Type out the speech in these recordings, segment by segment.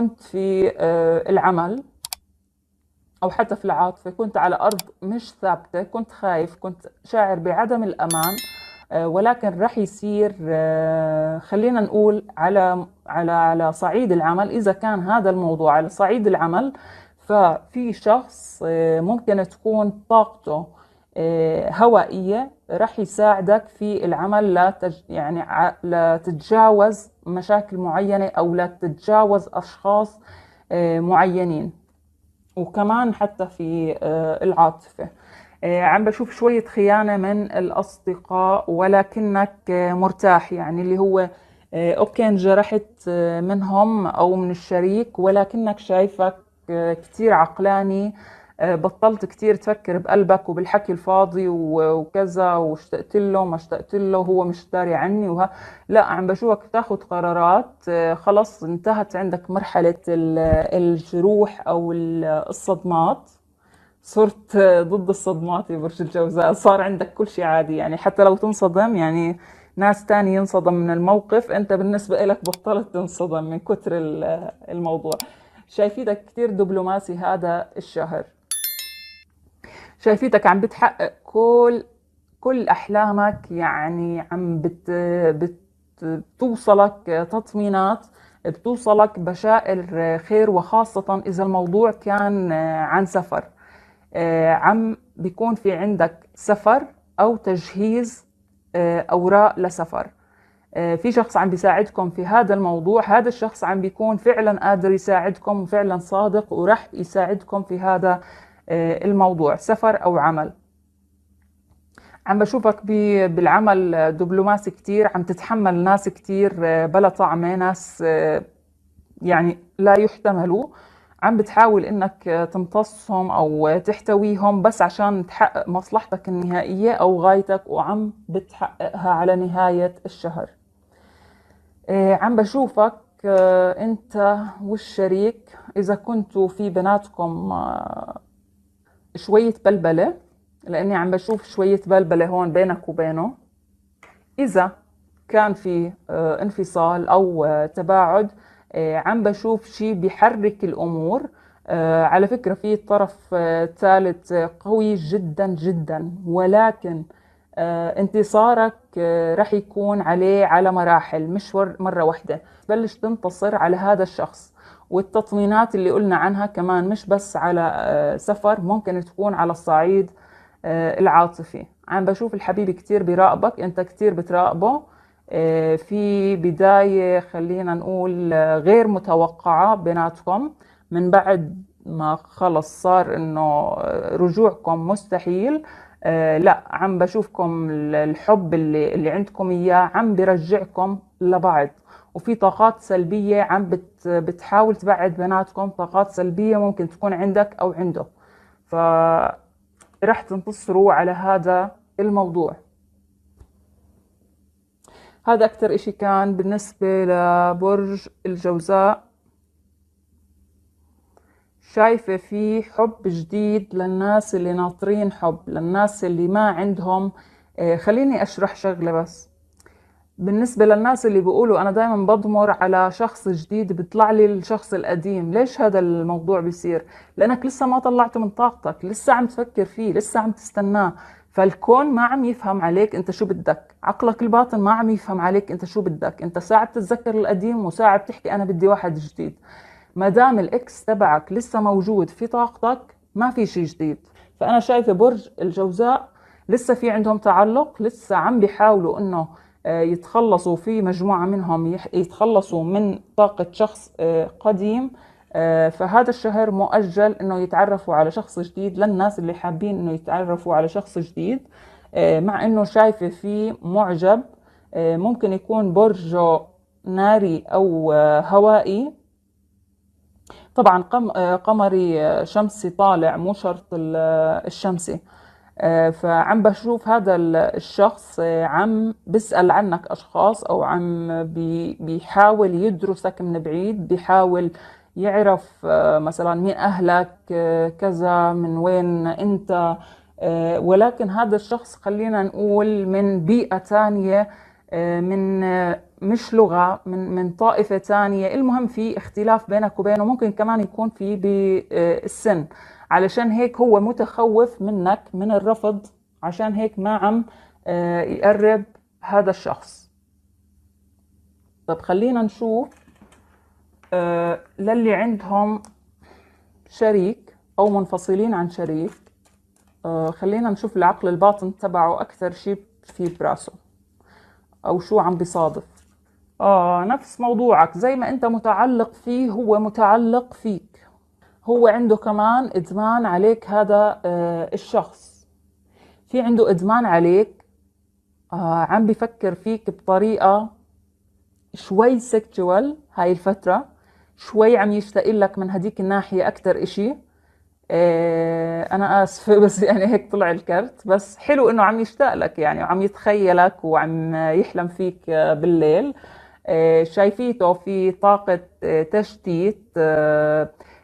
كنت في آه، العمل أو حتى في العاطفة كنت على أرض مش ثابتة كنت خايف كنت شاعر بعدم الأمان آه، ولكن رح يصير آه، خلينا نقول على على على صعيد العمل اذا كان هذا الموضوع على صعيد العمل ففي شخص ممكن تكون طاقته آه، هوائيه رح يساعدك في العمل لتج... يعني ع... لتتجاوز مشاكل معينه او لتتجاوز اشخاص آه، معينين وكمان حتى في آه، العاطفه عم بشوف شوية خيانة من الأصدقاء ولكنك مرتاح يعني اللي هو أوكي انجرحت منهم أو من الشريك ولكنك شايفك كتير عقلاني آه، بطلت كتير تفكر بقلبك وبالحكي الفاضي وكذا واشتقت له ما اشتقت له هو مش داري عني وها لا عم بشوفك تاخذ قرارات آه، خلص انتهت عندك مرحلة الجروح أو الصدمات صرت ضد الصدمات يا برج الجوزاء صار عندك كل شيء عادي يعني حتى لو تنصدم يعني ناس تاني ينصدم من الموقف انت بالنسبة لك بطلت تنصدم من كتر الموضوع شايفينك كثير دبلوماسي هذا الشهر شايفيتك عم بتحقق كل كل احلامك يعني عم بت, بتوصلك تطمينات بتوصلك بشائر خير وخاصة إذا الموضوع كان عن سفر آه، عم بيكون في عندك سفر أو تجهيز آه، أوراق لسفر آه، في شخص عم بيساعدكم في هذا الموضوع هذا الشخص عم بيكون فعلا قادر يساعدكم وفعلا صادق وراح يساعدكم في هذا آه، الموضوع سفر أو عمل عم بشوفك بالعمل آه، دبلوماسي كتير عم تتحمل ناس كتير آه، بلا طعمة ناس يعني لا يحتملوا عم بتحاول انك تمتصهم او تحتويهم بس عشان تحقق مصلحتك النهائية او غايتك وعم بتحققها على نهاية الشهر عم بشوفك انت والشريك اذا كنتوا في بناتكم شوية بلبلة لأني عم بشوف شوية بلبلة هون بينك وبينه إذا كان في آه، انفصال أو آه، تباعد آه، عم بشوف شيء بيحرك الأمور على فكرة في طرف ثالث قوي جدا جدا ولكن انتصارك رح يكون عليه على مراحل مش مرة واحدة بلش تنتصر على هذا الشخص والتطمينات اللي قلنا عنها كمان مش بس على آه، سفر ممكن تكون على الصعيد آه، العاطفي عم بشوف الحبيب كتير بيراقبك انت كتير بتراقبه آه، في بداية خلينا نقول غير متوقعة بيناتكم من بعد ما خلص صار انه رجوعكم مستحيل لا عم بشوفكم الحب اللي, اللي عندكم اياه عم برجعكم لبعض وفي طاقات سلبية عم بت بتحاول تبعد بيناتكم طاقات سلبية ممكن تكون عندك أو عنده فرح تنتصروا على هذا الموضوع هذا أكثر إشي كان بالنسبة لبرج الجوزاء شايفة في حب جديد للناس اللي ناطرين حب للناس اللي ما عندهم آه، خليني أشرح شغلة بس بالنسبة للناس اللي بيقولوا أنا دائما بضمر على شخص جديد بيطلع لي الشخص القديم ليش هذا الموضوع بيصير لأنك لسه ما طلعته من طاقتك لسه عم تفكر فيه لسه عم تستناه فالكون ما عم يفهم عليك انت شو بدك عقلك الباطن ما عم يفهم عليك انت شو بدك انت ساعة بتتذكر القديم وساعة بتحكي انا بدي واحد جديد ما دام الاكس تبعك لسه موجود في طاقتك ما في شيء جديد فانا شايفه برج الجوزاء لسه في عندهم تعلق لسه عم بيحاولوا انه آه، يتخلصوا في مجموعة منهم يتخلصوا من طاقة شخص آه، قديم آه، فهذا الشهر مؤجل انه يتعرفوا على شخص جديد للناس اللي حابين انه يتعرفوا على شخص جديد مع انه شايفة فيه معجب ممكن يكون برجه ناري او هوائي طبعا قمري شمسي طالع مو شرط الشمسي آه، فعم بشوف هذا الشخص آه، عم بيسأل عنك أشخاص أو عم بيحاول يدرسك من بعيد بيحاول يعرف آه، مثلا مين أهلك كذا من وين أنت ولكن هذا الشخص خلينا نقول من بيئة تانية من مش لغة من من طائفة تانية المهم في اختلاف بينك وبينه ممكن كمان يكون في بالسن علشان هيك هو متخوف منك من الرفض عشان هيك ما عم آه، يقرب هذا الشخص طب خلينا نشوف آه، للي عندهم شريك او منفصلين عن شريك آه، خلينا نشوف العقل الباطن تبعه اكثر شيء في براسه او شو عم بيصادف اه نفس موضوعك زي ما انت متعلق فيه هو متعلق فيك هو عنده كمان ادمان عليك هذا آه، الشخص في عنده ادمان عليك آه، عم بفكر فيك بطريقه شوي سكشوال هاي الفتره شوي عم يشتاق لك من هديك الناحيه اكثر إشي آه، انا اسفه بس يعني هيك طلع الكرت بس حلو انه عم يشتاق لك يعني وعم يتخيلك وعم يحلم فيك بالليل شايفيته في طاقه تشتيت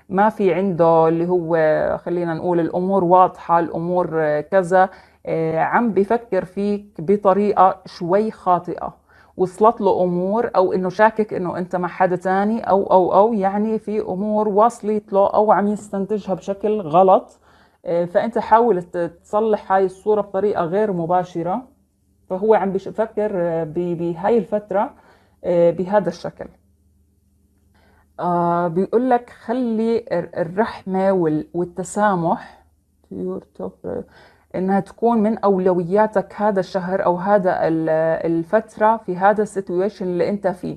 ما في عنده اللي هو خلينا نقول الامور واضحه الامور كذا آه، عم بفكر فيك بطريقه شوي خاطئه وصلت له امور او انه شاكك انه انت مع حدا تاني او او او يعني في امور واصلت له او عم يستنتجها بشكل غلط آه، فانت حاول تصلح هاي الصوره بطريقه غير مباشره فهو عم بفكر آه، بهاي الفتره بهذا الشكل آه بيقول لك خلي الرحمة والتسامح انها تكون من اولوياتك هذا الشهر او هذا الفترة في هذا السيتويشن اللي انت فيه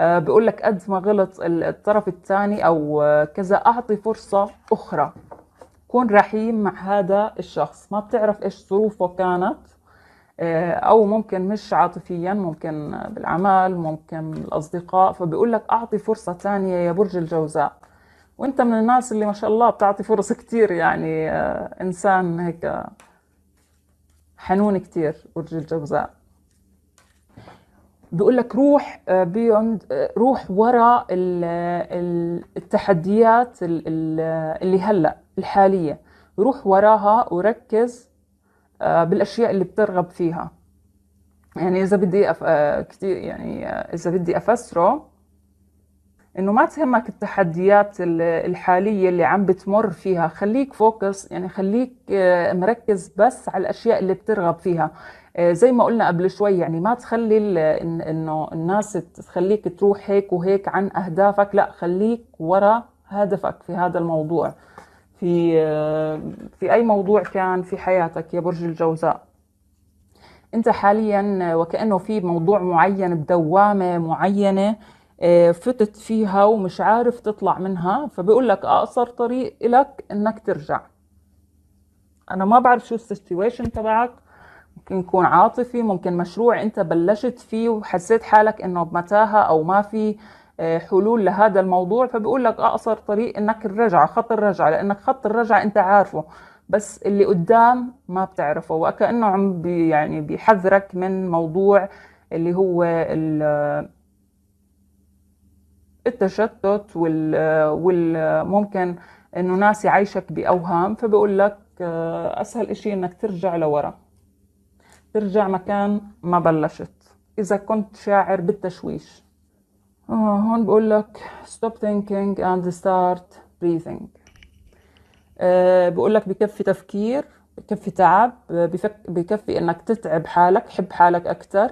آه بيقول لك قد ما غلط الطرف الثاني او كذا اعطي فرصة اخرى كن رحيم مع هذا الشخص ما بتعرف ايش ظروفه كانت آه، او ممكن مش عاطفيا ممكن بالعمل ممكن الاصدقاء فبيقول لك اعطي فرصه ثانيه يا برج الجوزاء وانت من الناس اللي ما شاء الله بتعطي فرص كتير يعني آه، انسان هيك حنون كتير برج الجوزاء بيقول لك روح بيوند آه، روح ورا التحديات اللي هلا الحاليه روح وراها وركز آه، بالاشياء اللي بترغب فيها يعني اذا بدي أف... آه، كثير يعني آه، اذا بدي افسره انه ما تهمك التحديات الحاليه اللي عم بتمر فيها خليك فوكس يعني خليك مركز بس على الاشياء اللي بترغب فيها زي ما قلنا قبل شوي يعني ما تخلي انه الناس تخليك تروح هيك وهيك عن اهدافك لا خليك ورا هدفك في هذا الموضوع في آه، في اي موضوع كان في حياتك يا برج الجوزاء انت حاليا آه، وكانه في موضوع معين بدوامه معينه آه، فتت فيها ومش عارف تطلع منها فبيقول لك اقصر طريق لك انك ترجع انا ما بعرف شو السيتويشن تبعك ممكن يكون عاطفي ممكن مشروع انت بلشت فيه وحسيت حالك انه بمتاهه او ما في آه، حلول لهذا الموضوع فبقول لك اقصر آه، طريق انك الرجعه خط الرجعه لانك خط الرجعه انت عارفه بس اللي قدام ما بتعرفه وكانه عم بي يعني بيحذرك من موضوع اللي هو التشتت وال والممكن انه ناس يعيشك باوهام فبقول لك آه، اسهل اشي انك ترجع لورا ترجع مكان ما بلشت اذا كنت شاعر بالتشويش آه، هون بقول لك stop thinking and start breathing أه بقول لك بكفي تفكير بكفي تعب بفك بكفي انك تتعب حالك حب حالك اكثر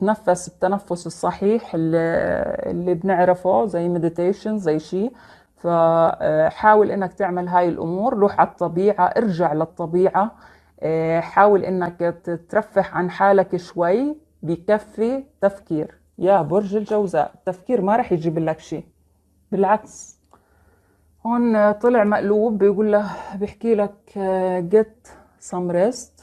تنفس التنفس الصحيح اللي, اللي بنعرفه زي مديتيشن زي شيء فحاول آه، انك تعمل هاي الامور روح على الطبيعه ارجع للطبيعه آه، حاول انك ترفه عن حالك شوي بكفي تفكير يا برج الجوزاء التفكير ما رح يجيب لك شيء بالعكس هون طلع مقلوب بيقول له بيحكي لك آه، get some rest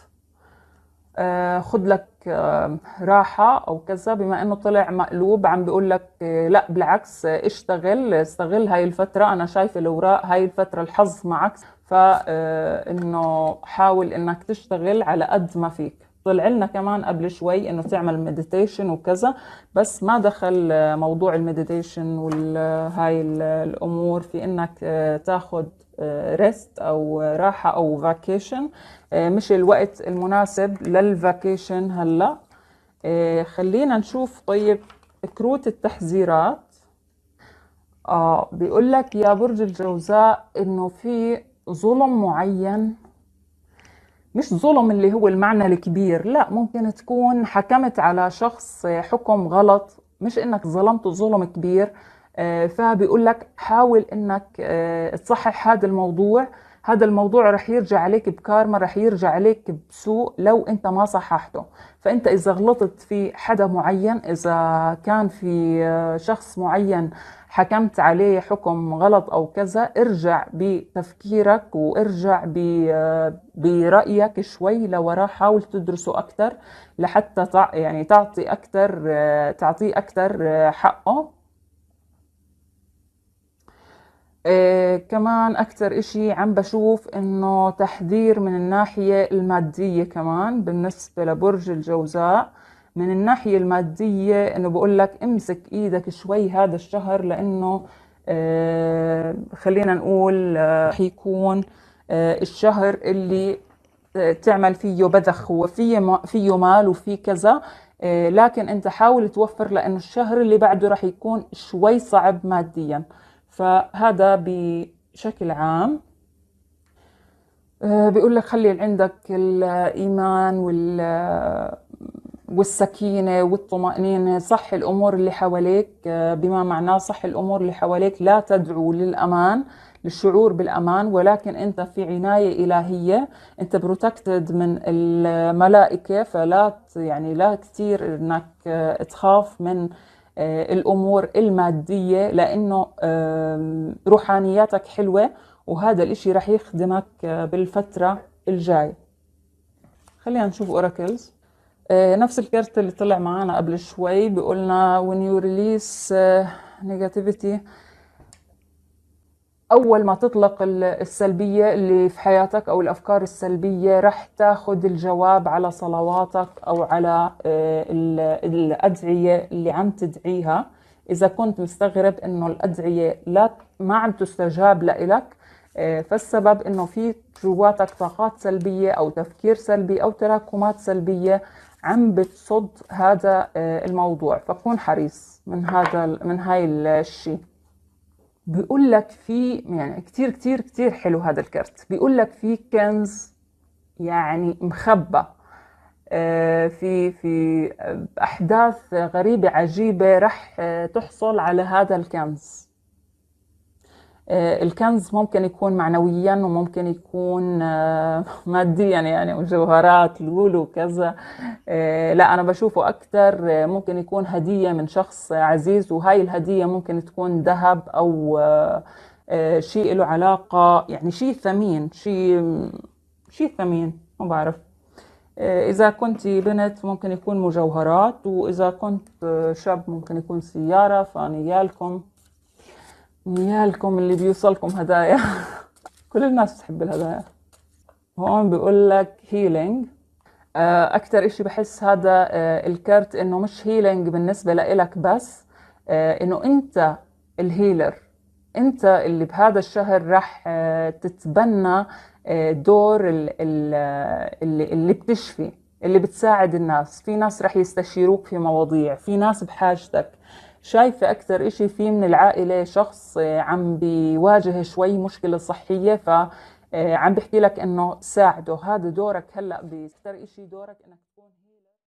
آه، خد لك آه، راحة أو كذا بما أنه طلع مقلوب عم بيقول لك لا بالعكس اشتغل استغل هاي الفترة أنا شايفة الأوراق هاي الفترة الحظ معك فإنه حاول إنك تشتغل على قد ما فيك طلع لنا كمان قبل شوي انه تعمل مديتيشن وكذا بس ما دخل موضوع المديتيشن وهاي الامور في انك آه، تاخذ ريست آه، او راحه او فاكيشن آه، مش الوقت المناسب للفاكيشن هلا خلينا نشوف طيب كروت التحذيرات اه بيقول لك يا برج الجوزاء انه في ظلم معين مش ظلم اللي هو المعنى الكبير لا ممكن تكون حكمت على شخص آه، حكم غلط مش انك ظلمته ظلم كبير آه، فبيقول لك حاول انك آه، تصحح هذا الموضوع هذا الموضوع رح يرجع عليك بكارما رح يرجع عليك بسوء لو انت ما صححته فانت اذا غلطت في حدا معين اذا كان في آه، شخص معين حكمت عليه حكم غلط او كذا ارجع بتفكيرك وارجع آه، برايك شوي لورا حاول تدرسه اكثر لحتى يعني تعطي اكثر آه، تعطيه اكثر حقه إيه كمان أكثر إشي عم بشوف إنه تحذير من الناحية المادية كمان بالنسبة لبرج الجوزاء من الناحية المادية إنه بقول لك امسك إيدك شوي هذا الشهر لأنه إيه خلينا نقول إيه، رح يكون إيه الشهر اللي إيه، تعمل فيه بذخ هو فيه مال وفيه كذا إيه، لكن انت حاول توفر لانه الشهر اللي بعده رح يكون شوي صعب ماديا فهذا بشكل عام آه، بيقول لك خلي عندك الإيمان وال والسكينة والطمأنينة صح الأمور اللي حواليك آه، بما معناه صح الأمور اللي حواليك لا تدعو للأمان للشعور بالأمان ولكن أنت في عناية إلهية أنت بروتكتد من الملائكة فلا يعني لا كثير أنك آه، تخاف من آه، الأمور المادية لأنه روحانياتك حلوة وهذا الإشي رح يخدمك آه، بالفترة الجاية خلينا نشوف أوراكلز آه، نفس الكرت اللي طلع معنا قبل شوي بيقولنا when you release negativity اول ما تطلق السلبيه اللي في حياتك او الافكار السلبيه رح تاخذ الجواب على صلواتك او على آه، الادعيه اللي عم تدعيها اذا كنت مستغرب انه الادعيه لا ما عم تستجاب لك آه، فالسبب انه في جواتك طاقات سلبيه او تفكير سلبي او تراكمات سلبيه عم بتصد هذا آه، الموضوع فكون حريص من هذا من هاي الشيء بيقول لك في يعني كتير كتير كتير حلو هذا الكرت بيقول لك في كنز يعني مخبى آه، في في احداث غريبه عجيبه رح آه، تحصل على هذا الكنز آه، الكنز ممكن يكون معنويا وممكن يكون آه، ماديا يعني مجوهرات لولو وكذا آه، لا انا بشوفه اكثر ممكن يكون هديه من شخص عزيز وهاي الهديه ممكن تكون ذهب او شيء له علاقه يعني شيء ثمين شيء شيء ثمين ما بعرف إذا كنت بنت ممكن يكون مجوهرات وإذا كنت شاب ممكن يكون سيارة فأنا يالكم لكم اللي بيوصلكم هدايا كل الناس بتحب الهدايا هون بيقول لك هيلينج آه، اكثر إشي بحس هذا آه، الكرت انه مش هيلينج بالنسبه لإلك بس آه، انه انت الهيلر انت اللي بهذا الشهر راح تتبنى دور اللي, اللي بتشفي اللي بتساعد الناس في ناس راح يستشيروك في مواضيع في ناس بحاجتك شايفة أكثر إشي في من العائلة شخص آه، عم بيواجه شوي مشكلة صحية فعم عم بحكي لك إنه ساعده هذا دورك هلأ بأكثر إشي دورك إنك